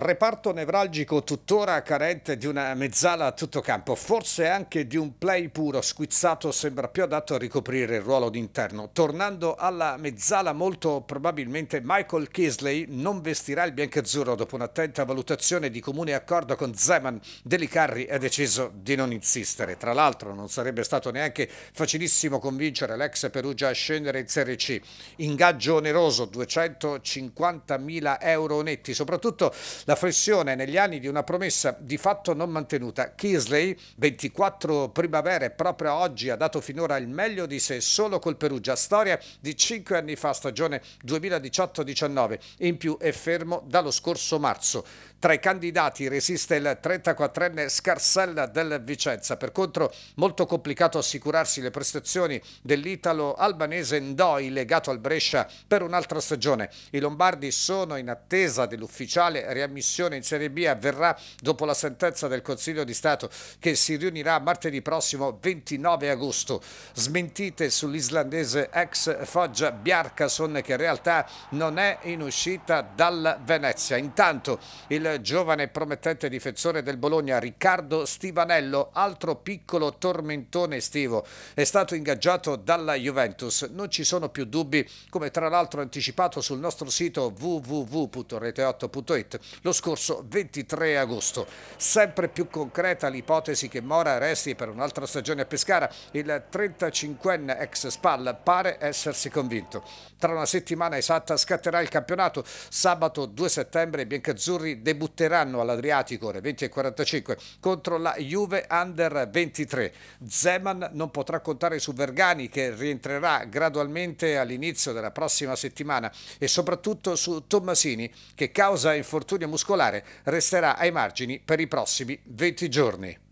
Reparto nevralgico tuttora carente di una mezzala a tutto campo, forse anche di un play puro squizzato sembra più adatto a ricoprire il ruolo d'interno. Tornando alla mezzala molto probabilmente Michael Kisley non vestirà il biancazzurro dopo un'attenta valutazione di comune accordo con Zeman. Delicarri ha deciso di non insistere. Tra l'altro non sarebbe stato neanche facilissimo convincere l'ex Perugia a scendere in Serie C. Ingaggio oneroso 250.000 euro netti, soprattutto la flessione negli anni di una promessa di fatto non mantenuta. Kisley, 24 primavere, proprio oggi ha dato finora il meglio di sé solo col Perugia. Storia di 5 anni fa, stagione 2018-19. In più è fermo dallo scorso marzo. Tra i candidati resiste il 34enne Scarsella del Vicenza. Per contro molto complicato assicurarsi le prestazioni dell'italo-albanese Ndoi legato al Brescia per un'altra stagione. I Lombardi sono in attesa dell'ufficiale riammissione immissione in Serie B avverrà dopo la sentenza del Consiglio di Stato che si riunirà martedì prossimo 29 agosto. Smentite sull'islandese ex Foggia Bjarkason che in realtà non è in uscita dal Venezia. Intanto il giovane e promettente difensore del Bologna Riccardo Stivanello, altro piccolo tormentone estivo, è stato ingaggiato dalla Juventus. Non ci sono più dubbi, come tra l'altro anticipato sul nostro sito www.rete8.it lo scorso 23 agosto. Sempre più concreta l'ipotesi che Mora resti per un'altra stagione a Pescara, il 35enne ex Spal pare essersi convinto. Tra una settimana esatta scatterà il campionato. Sabato 2 settembre i biancazzurri debutteranno all'Adriatico alle 20.45 contro la Juve Under 23. Zeman non potrà contare su Vergani che rientrerà gradualmente all'inizio della prossima settimana e soprattutto su Tommasini che causa infortunio muscolare resterà ai margini per i prossimi 20 giorni.